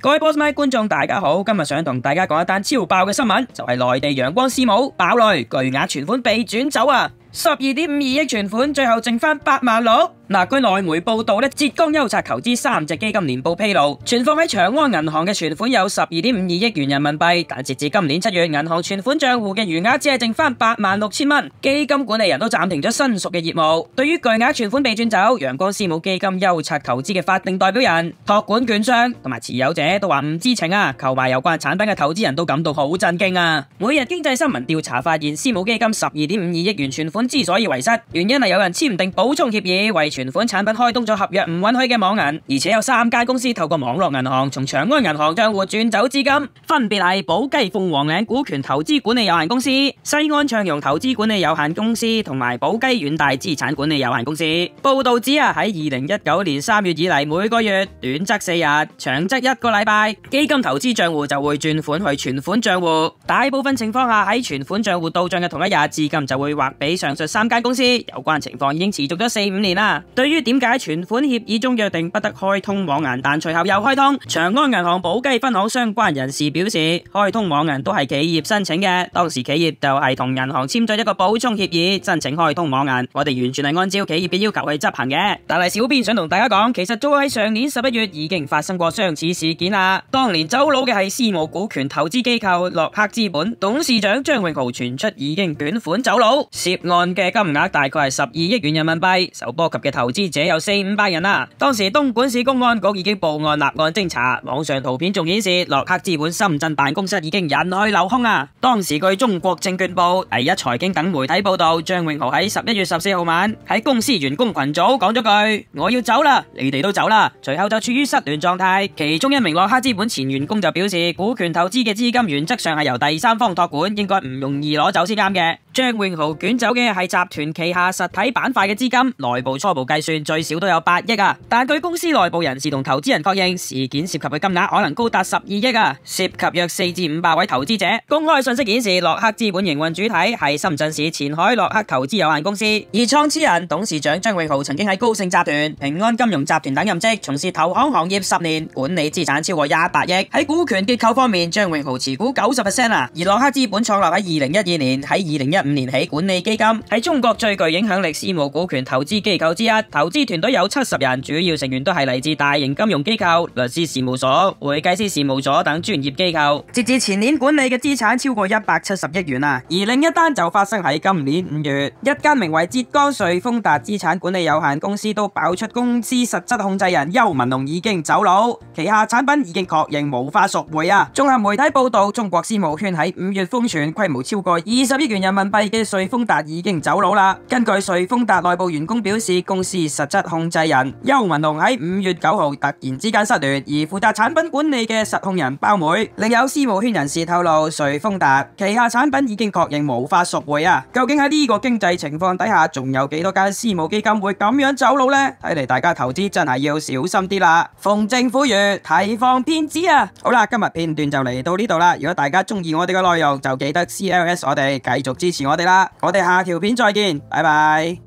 各位 BossMy 观众大家好，今日想同大家讲一单超爆嘅新闻，就系内地阳光私募暴雷，巨额存款被转走啊！十二点五二亿存款最后剩翻八万六。嗱，据外媒报道咧，浙江优策投资三只基金年报披露，存放喺长安银行嘅存款有十二点五二亿元人民币，但截至今年七月，银行存款账户嘅余额只系剩翻八万六千蚊。基金管理人都暂停咗新属嘅业务。对于巨额存款被转走，阳光私募基金优策投资嘅法定代表人、托管券商同埋持有者都话唔知情啊。购买有关产品嘅投资人都感到好震惊啊。每日经济新闻调查发现，私募基金十二点五二亿元存款。之所以遗失，原因係有人簽订补補充協議，為存款產品開通咗合約唔允許嘅網銀，而且有三間公司透過網絡銀行從長安銀行账户轉走資金，分別係寶雞鳳凰岭股權投資管理有限公司、西安暢融投資管理有限公司同埋寶雞遠大資產管理有限公司。報導指啊，喺二零一九年三月以嚟每個月短則四日，長則一個禮拜，基金投資账户就會轉款去存款账户，大部分情況下喺存款账户到賬嘅同一日，資金就會劃俾上。上述三间公司有关情况已经持续咗四五年啦。对于点解存款协议中约定不得开通网银，但随后又开通，长安银行宝鸡分行相关人士表示，开通网银都系企业申请嘅，当时企业就系同银行签咗一个补充协议，申请开通网银，我哋完全系按照企业嘅要求去执行嘅。但系小编想同大家讲，其实早喺上年十一月已经发生过相似事件啦。当年走佬嘅系私募股权投资机构洛克资本董事长张永豪，传出已经卷款走佬，涉案。案嘅金额大概系十二亿元人民币，受波及嘅投资者有四五百人啦。当时东莞市公安局已经报案立案侦查。网上图片仲显示，洛克资本深圳办公室已经人去楼空啊。当时据中国证券报、第一财经等媒体报道，张永豪喺十一月十四号晚喺公司员工群组讲咗句：我要走啦，你哋都走啦。随后就处于失联状态。其中一名洛克资本前员工就表示：股权投资嘅资金原则上系由第三方托管，应该唔容易攞走先啱嘅。张永豪卷走嘅系集团旗下实体板块嘅资金，内部初步计算最少都有八亿啊，但据公司内部人士同投资人确认，事件涉及嘅金额可能高达十二亿啊，涉及约四至五百位投资者。公开信息显示，洛克资本营运主体系深圳市前海洛克投资有限公司，而创始人董事长张永豪曾经喺高盛集团、平安金融集团等任职，从事投行行业十年，管理资产超过一百亿。喺股权结构方面，张永豪持股九十 percent 啊，而洛克资本创立喺二零一二年，喺二零一五年起管理基金，喺中国最具影响力私募股权投资机构之一，投资团队有七十人，主要成员都系嚟自大型金融机构、律师事务所、会计师事务所等专业机构。截至前年管理嘅资产超过一百七十亿元啊！而另一单就发生喺今年五月，一间名为浙江瑞丰达资产管理有限公司都爆出公司实质控制人邱文龙已经走佬，旗下产品已经确认无法赎回啊！综合媒体报道，中国私募圈喺五月封存，规模超过二十亿元人民。闭嘅瑞丰达已经走佬啦。根据瑞丰达内部员工表示，公司实质控制人邱文龙喺五月九号突然之间失联，而负责产品管理嘅实控人包妹。另有私募圈人士透露，瑞丰达旗下产品已经确认无法赎回啊。究竟喺呢个经济情况底下，仲有几多间私募基金会咁样走佬呢？睇嚟大家投资真系要小心啲啦。奉政府如提防骗子啊！好啦，今日片段就嚟到呢度啦。如果大家中意我哋嘅内容，就记得 CLS 我哋继续支持。我哋啦，我哋下条片再见，拜拜。